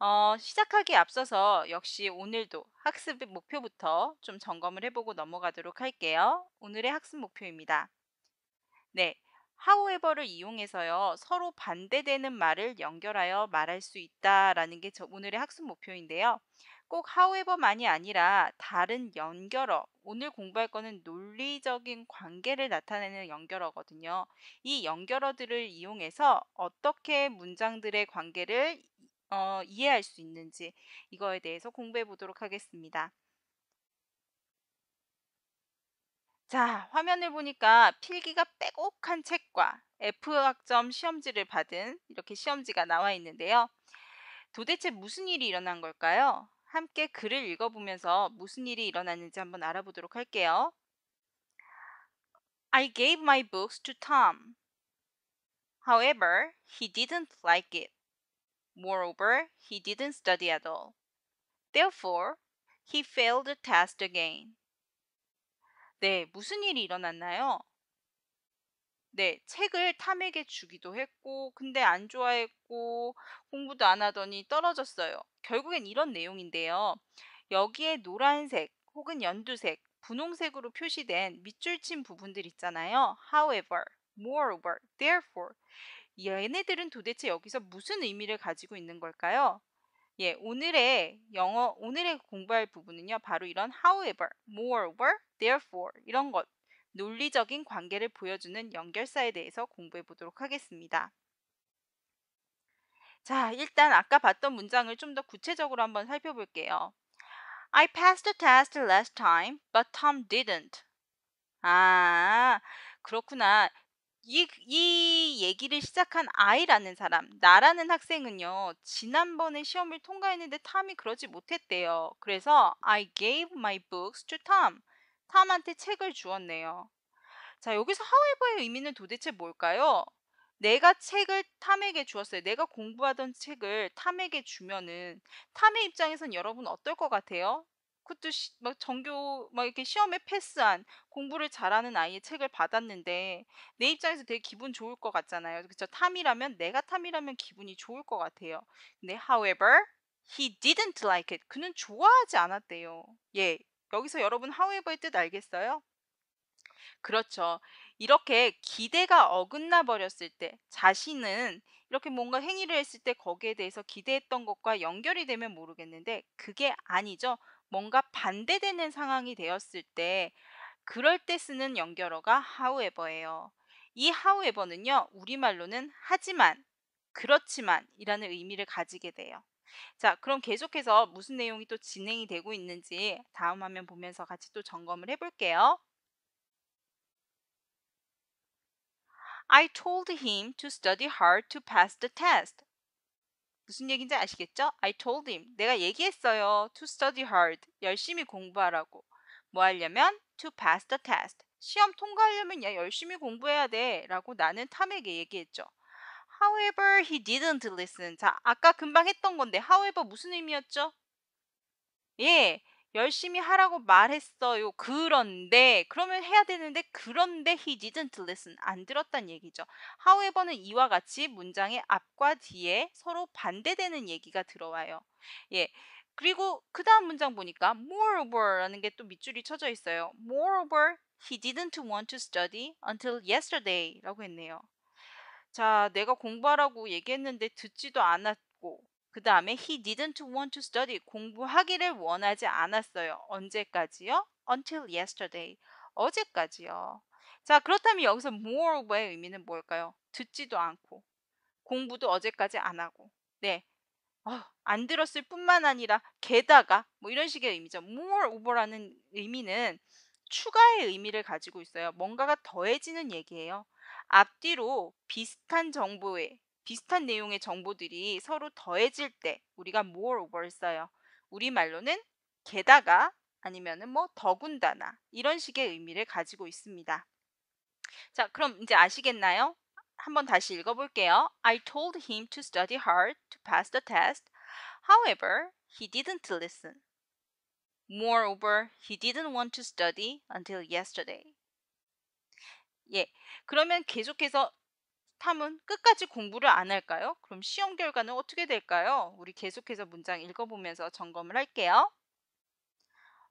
어, 시작하기에 앞서서 역시 오늘도 학습 목표부터 좀 점검을 해보고 넘어가도록 할게요. 오늘의 학습 목표입니다. 네, however를 이용해서요. 서로 반대되는 말을 연결하여 말할 수 있다라는 게 저 오늘의 학습 목표인데요. 꼭 however만이 아니라 다른 연결어, 오늘 공부할 거는 논리적인 관계를 나타내는 연결어거든요. 이 연결어들을 이용해서 어떻게 문장들의 관계를 어, 이해할 수 있는지 이거에 대해서 공부해 보도록 하겠습니다. 자, 화면을 보니까 필기가 빼곡한 책과 F학점 시험지를 받은 이렇게 시험지가 나와 있는데요. 도대체 무슨 일이 일어난 걸까요? 함께 글을 읽어보면서 무슨 일이 일어났는지 한번 알아보도록 할게요. I gave my books to Tom. However, he didn't like it. Moreover, he didn't study at all. Therefore, he failed the test again. 네, 무슨 일이 일어났나요? 네, 책을 탐에게 주기도 했고, 근데 안 좋아했고, 공부도 안 하더니 떨어졌어요. 결국엔 이런 내용인데요. 여기에 노란색 혹은 연두색, 분홍색으로 표시된 밑줄 친 부분들 있잖아요. However, moreover, therefore. 얘네들은 도대체 여기서 무슨 의미를 가지고 있는 걸까요? 예, 오늘의 영어 오늘의 공부할 부분은요. 바로 이런 however, moreover, therefore 이런 것 논리적인 관계를 보여주는 연결사에 대해서 공부해 보도록 하겠습니다. 자, 일단 아까 봤던 문장을 좀 더 구체적으로 한번 살펴볼게요. I passed the test last time, but Tom didn't. 아, 그렇구나. 이, 이 얘기를 시작한 아이라는 사람, 나라는 학생은요, 지난번에 시험을 통과했는데 탐이 그러지 못했대요. 그래서 I gave my books to Tom. 탐한테 책을 주었네요. 자, 여기서 however의 의미는 도대체 뭘까요? 내가 책을 탐에게 주었어요. 내가 공부하던 책을 탐에게 주면은 탐의 입장에선 여러분 어떨 것 같아요? 그것도 시, 막 정교 막 이렇게 시험에 패스한 공부를 잘하는 아이의 책을 받았는데 내 입장에서 되게 기분 좋을 것 같잖아요. 그렇죠? 탐이라면 내가 탐이라면 기분이 좋을 것 같아요. 근데 however he didn't like it. 그는 좋아하지 않았대요. 예. 여기서 여러분 however의 뜻 알겠어요? 그렇죠. 이렇게 기대가 어긋나 버렸을 때 자신은 이렇게 뭔가 행위를 했을 때 거기에 대해서 기대했던 것과 연결이 되면 모르겠는데 그게 아니죠. 뭔가 반대되는 상황이 되었을 때 그럴 때 쓰는 연결어가 however예요. 이 however는요. 우리말로는 하지만, 그렇지만 이라는 의미를 가지게 돼요. 자, 그럼 계속해서 무슨 내용이 또 진행이 되고 있는지 다음 화면 보면서 같이 또 점검을 해볼게요. I told him to study hard to pass the test. 무슨 얘기인지 아시겠죠? I told him. 내가 얘기했어요. To study hard. 열심히 공부하라고. 뭐 하려면? To pass the test. 시험 통과하려면 야 열심히 공부해야 돼. 라고 나는 탐에게 얘기했죠. However, he didn't listen. 자, 아까 금방 했던 건데 however 무슨 의미였죠? 예, 열심히 하라고 말했어요. 그런데 그러면 해야 되는데 그런데 he didn't listen 안 들었단 얘기죠. however는 이와 같이 문장의 앞과 뒤에 서로 반대되는 얘기가 들어와요. 예. 그리고 그 다음 문장 보니까 moreover라는 게 또 밑줄이 쳐져 있어요. moreover he didn't want to study until yesterday라고 했네요. 자, 내가 공부하라고 얘기했는데 듣지도 않았고 그 다음에 he didn't want to study 공부하기를 원하지 않았어요. 언제까지요? until yesterday 어제까지요. 자 그렇다면 여기서 m o r e o v 의 의미는 뭘까요? 듣지도 않고 공부도 어제까지 안 하고 네. 어, 안 들었을 뿐만 아니라 게다가 뭐 이런 식의 의미죠. moreover라는 의미는 추가의 의미를 가지고 있어요. 뭔가가 더해지는 얘기예요. 앞뒤로 비슷한 정보에 비슷한 내용의 정보들이 서로 더해질 때 우리가 moreover 써요. 우리말로는 게다가 아니면은 뭐 더군다나 이런 식의 의미를 가지고 있습니다. 자, 그럼 이제 아시겠나요? 한번 다시 읽어볼게요. I told him to study hard to pass the test. However, he didn't listen. Moreover, he didn't want to study until yesterday. 예, 그러면 계속해서 탐은 끝까지 공부를 안 할까요? 그럼 시험 결과는 어떻게 될까요? 우리 계속해서 문장 읽어보면서 점검을 할게요.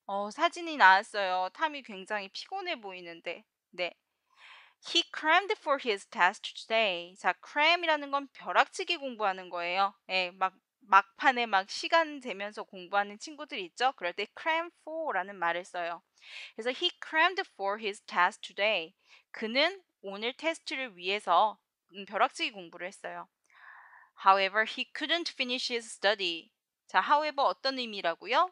어, 사진이 나왔어요. 탐이 굉장히 피곤해 보이는데. 네. He crammed for his test today. 자, cram이라는 건 벼락치기 공부하는 거예요. 예, 막 막판에 막 시간 되면서 공부하는 친구들 있죠? 그럴 때 cram for라는 말을 써요. 그래서 he crammed for his test today. 그는 오늘 테스트를 위해서 벼락치기 공부를 했어요. However, he couldn't finish his study. 자, however 어떤 의미라고요?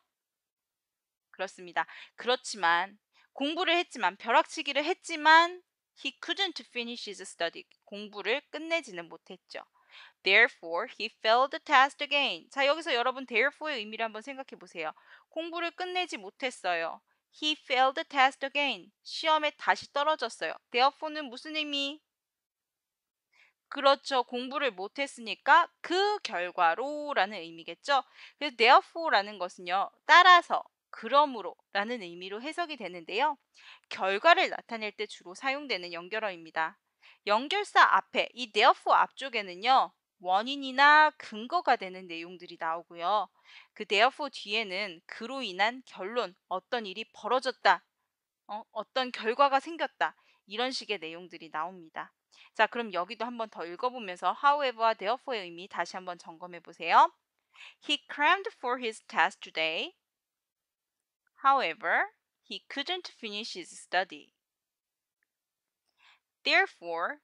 그렇습니다. 그렇지만 공부를 했지만 벼락치기를 했지만 he couldn't finish his study. 공부를 끝내지는 못했죠. Therefore, he failed the test again. 자, 여기서 여러분 therefore의 의미를 한번 생각해 보세요. 공부를 끝내지 못했어요. He failed the test again. 시험에 다시 떨어졌어요. Therefore는 무슨 의미? 그렇죠. 공부를 못했으니까 그 결과로라는 의미겠죠. 그래서 therefore라는 것은요. 따라서, 그러므로라는 의미로 해석이 되는데요. 결과를 나타낼 때 주로 사용되는 연결어입니다. 연결사 앞에 이 therefore 앞쪽에는요. 원인이나 근거가 되는 내용들이 나오고요. 그 therefore 뒤에는 그로 인한 결론, 어떤 일이 벌어졌다, 어, 어떤 결과가 생겼다 이런 식의 내용들이 나옵니다. 자, 그럼 여기도 한번 더 읽어보면서 however와 therefore의 의미 다시 한번 점검해 보세요. He crammed for his test today. However, he couldn't finish his study. Therefore,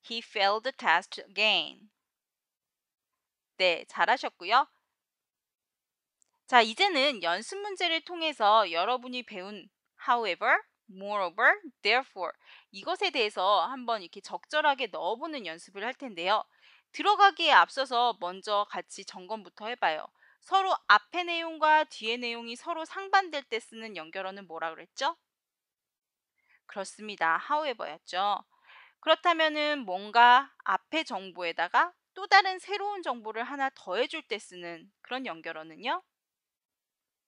he failed the test again. 네, 잘하셨고요. 자, 이제는 연습 문제를 통해서 여러분이 배운 however, moreover, therefore 이것에 대해서 한번 이렇게 적절하게 넣어보는 연습을 할 텐데요. 들어가기에 앞서서 먼저 같이 점검부터 해봐요. 서로 앞의 내용과 뒤의 내용이 서로 상반될 때 쓰는 연결어는 뭐라 그랬죠? 그렇습니다. however였죠. 그렇다면은 뭔가 앞의 정보에다가 또 다른 새로운 정보를 하나 더해줄 때 쓰는 그런 연결어는요?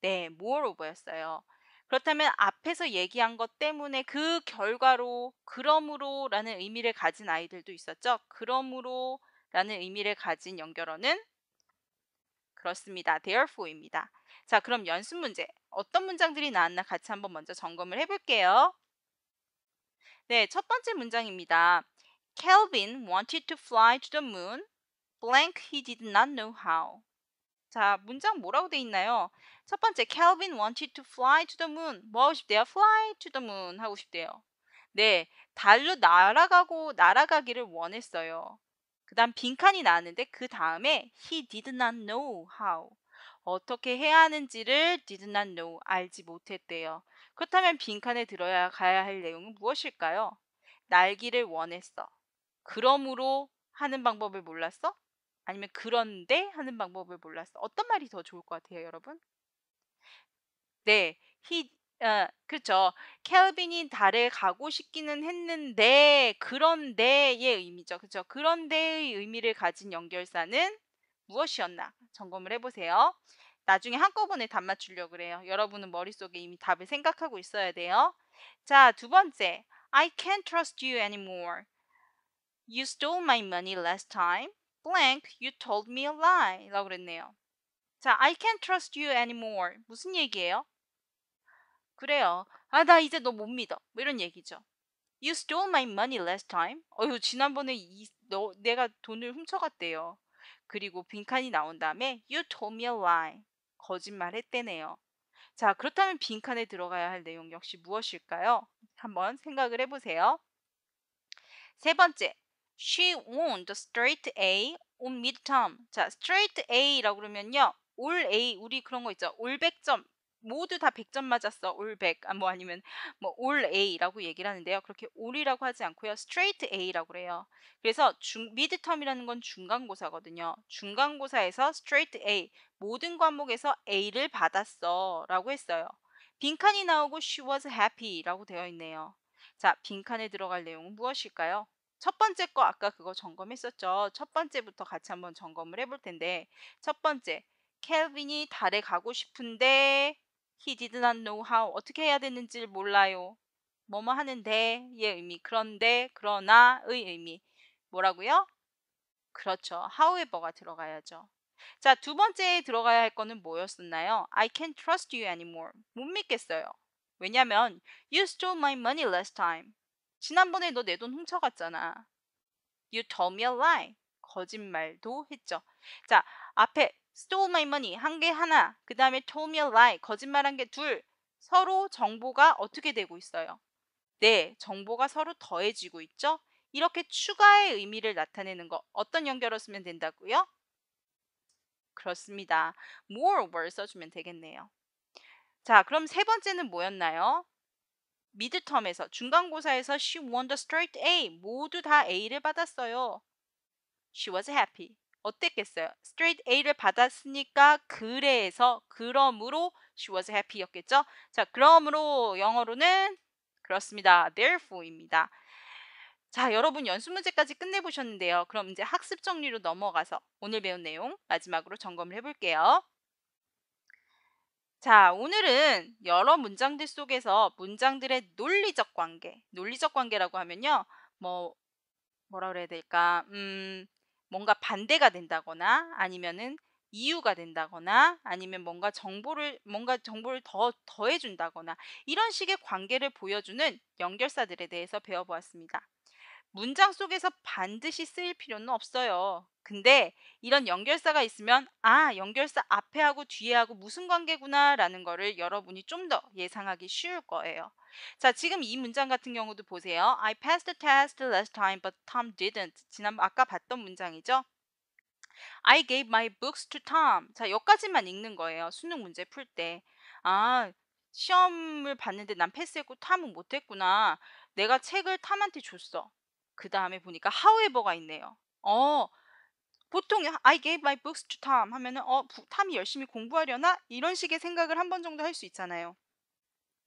네, moreover였어요. 그렇다면 앞 앞에서 얘기한 것 때문에 그 결과로 그러므로라는 의미를 가진 아이들도 있었죠. 그러므로라는 의미를 가진 연결어는 그렇습니다. therefore입니다. 자, 그럼 연습 문제. 어떤 문장들이 나왔나 같이 한번 먼저 점검을 해볼게요. 네, 첫 번째 문장입니다. k e l v i n wanted to fly to the moon. Blank he did not know how. 자, 문장 뭐라고 돼 있나요? 첫 번째, Calvin wanted to fly to the moon. 뭐 하고 싶대요? Fly to the moon 하고 싶대요. 네, 달로 날아가고 날아가기를 원했어요. 그 다음 빈칸이 나왔는데 그 다음에 he did not know how. 어떻게 해야 하는지를 did not know, 알지 못했대요. 그렇다면 빈칸에 들어야 가야 할 내용은 무엇일까요? 날기를 원했어. 그러므로 하는 방법을 몰랐어? 아니면 그런데 하는 방법을 몰랐어? 어떤 말이 더 좋을 것 같아요, 여러분? 네. 히 어, 그렇죠. 켈빈이 달에 가고 싶기는 했는데 그런데의 의미죠. 그렇죠. 그런데의 의미를 가진 연결사는 무엇이었나 점검을 해보세요. 나중에 한꺼번에 답 맞추려고 그래요. 여러분은 머릿속에 이미 답을 생각하고 있어야 돼요. 자, 두 번째. I can't trust you anymore. You stole my money last time. Blank, you told me a lie. 라고 그랬네요. 자, I can't trust you anymore. 무슨 얘기예요? 그래요. 아, 나 이제 너 못 믿어. 뭐 이런 얘기죠. You stole my money last time. 어휴, 지난번에 이, 너, 내가 돈을 훔쳐갔대요. 그리고 빈칸이 나온 다음에 You told me a lie. 거짓말 했대네요. 자, 그렇다면 빈칸에 들어가야 할 내용 역시 무엇일까요? 한번 생각을 해보세요. 세 번째, She won the straight A on midterm. 자, straight A라고 그러면요. 올 A, 우리 그런 거 있죠. 올 100점. 모두 다 100점 맞았어. 올 100. 아, 뭐 아니면 뭐 올 A라고 얘기를 하는데요. 그렇게 올이라고 하지 않고요. 스트레이트 g h A라고 그래요. 그래서 중 미드텀이라는 건 중간고사거든요. 중간고사에서 스트레이트 g h A 모든 과목에서 A를 받았어라고 했어요. 빈칸이 나오고 she was happy라고 되어 있네요. 자, 빈칸에 들어갈 내용은 무엇일까요? 첫 번째 거 아까 그거 점검했었죠. 첫 번째부터 같이 한번 점검을 해볼 텐데 첫 번째 켈빈이 달에 가고 싶은데 He did not know how 어떻게 해야 되는지를 몰라요. 뭐뭐 하는데의 의미 그런데 그러나의 의미 뭐라고요? 그렇죠. however가 들어가야죠. 자, 두 번째에 들어가야 할 거는 뭐였었나요? I can't trust you anymore. 못 믿겠어요. 왜냐면 you stole my money last time. 지난번에 너 내 돈 훔쳐갔잖아. You told me a lie. 거짓말도 했죠. 자, 앞에 stole my money 한게 하나, 그 다음에 told me a lie 거짓말한 게 둘. 서로 정보가 어떻게 되고 있어요? 네, 정보가 서로 더해지고 있죠. 이렇게 추가의 의미를 나타내는 거 어떤 연결을 쓰면 된다고요? 그렇습니다. m o r e o e r 써주면 되겠네요. 자, 그럼 세 번째는 뭐였나요? 미드텀에서 중간고사에서 she won the straight A 모두 다 A를 받았어요. She was happy. 어땠겠어요? straight A를 받았으니까 그래서 그러므로 she was happy였겠죠? 자, 그러므로 영어로는 그렇습니다. therefore입니다. 자, 여러분 연습 문제까지 끝내보셨는데요. 그럼 이제 학습 정리로 넘어가서 오늘 배운 내용 마지막으로 점검을 해볼게요. 자, 오늘은 여러 문장들 속에서 문장들의 논리적 관계, 논리적 관계라고 하면요. 뭐, 뭐라 그래야 될까? 음, 뭔가 반대가 된다거나 아니면은 이유가 된다거나 아니면 뭔가 정보를 뭔가 정보를 더 더해 준다거나 이런 식의 관계를 보여주는 연결사들에 대해서 배워보았습니다. 문장 속에서 반드시 쓰일 필요는 없어요. 근데 이런 연결사가 있으면 아, 연결사 앞에 하고 뒤에 하고 무슨 관계구나 라는 거를 여러분이 좀 더 예상하기 쉬울 거예요. 자, 지금 이 문장 같은 경우도 보세요. I passed the test last time but Tom didn't. 지난 아까 봤던 문장이죠. I gave my books to Tom. 자, 여기까지만 읽는 거예요. 수능 문제 풀 때. 아, 시험을 봤는데 난 패스했고 탐은 못했구나. 내가 책을 탐한테 줬어. 그 다음에 보니까 however가 있네요. 어, 보통 I gave my books to Tom 하면은 어, 탐이 열심히 공부하려나? 이런 식의 생각을 한 번 정도 할 수 있잖아요.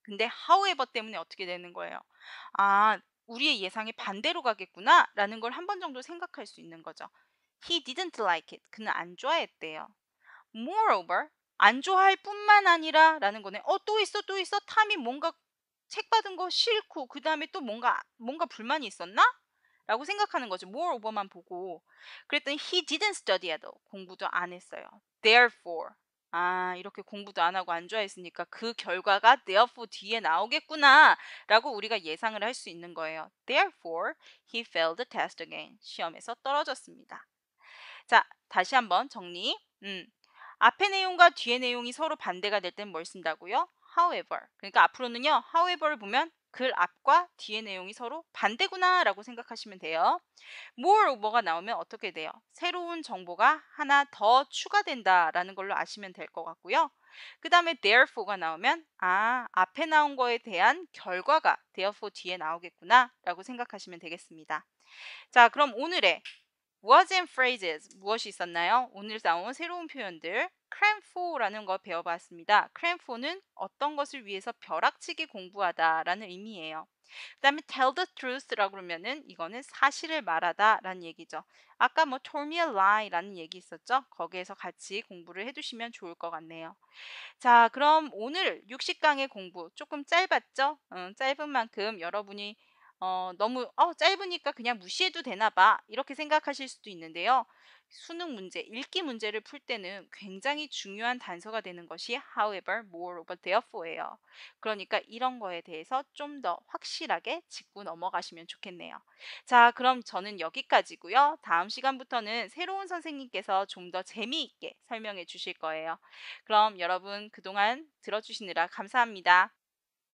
근데 however 때문에 어떻게 되는 거예요? 아, 우리의 예상에 반대로 가겠구나 라는 걸 한 번 정도 생각할 수 있는 거죠. He didn't like it. 그는 안 좋아했대요. Moreover, 안 좋아할 뿐만 아니라 라는 거네. 어, 또 있어, 또 있어. 탐이 뭔가 책 받은 거 싫고 그 다음에 또 뭔가 뭔가 불만이 있었나? 라고 생각하는 거죠. more over만 보고 그랬더니 he didn't study at all. 공부도 안 했어요. therefore 아 이렇게 공부도 안 하고 안 좋아했으니까 그 결과가 therefore 뒤에 나오겠구나 라고 우리가 예상을 할 수 있는 거예요. therefore he failed the test again. 시험에서 떨어졌습니다. 자 다시 한번 정리 음. 앞의 내용과 뒤의 내용이 서로 반대가 될 땐 뭘 쓴다고요? however. 그러니까 앞으로는요. however를 보면 글 앞과 뒤의 내용이 서로 반대구나 라고 생각하시면 돼요. m o r e o 가 나오면 어떻게 돼요? 새로운 정보가 하나 더 추가된다 라는 걸로 아시면 될 것 같고요. 그 다음에 therefore가 나오면 아 앞에 나온 거에 대한 결과가 therefore 뒤에 나오겠구나 라고 생각하시면 되겠습니다. 자 그럼 오늘의 words and phrases 무엇이 있었나요? 오늘 나온 새로운 표현들 크램포라는 걸 배워봤습니다. 크램포는 어떤 것을 위해서 벼락치기 공부하다라는 의미예요. 그 다음에 tell the truth라고 그러면은 이거는 사실을 말하다라는 얘기죠. 아까 뭐 t o l l me a lie라는 얘기 있었죠. 거기에서 같이 공부를 해두시면 좋을 것 같네요. 자, 그럼 오늘 60강의 공부 조금 짧았죠? 음, 짧은 만큼 여러분이 어, 너무 어, 짧으니까 그냥 무시해도 되나 봐 이렇게 생각하실 수도 있는데요. 수능 문제, 읽기 문제를 풀 때는 굉장히 중요한 단서가 되는 것이 however, m o r e o v e therefore예요. 그러니까 이런 거에 대해서 좀 더 확실하게 짚고 넘어가시면 좋겠네요. 자, 그럼 저는 여기까지고요. 다음 시간부터는 새로운 선생님께서 좀 더 재미있게 설명해 주실 거예요. 그럼 여러분 그동안 들어주시느라 감사합니다.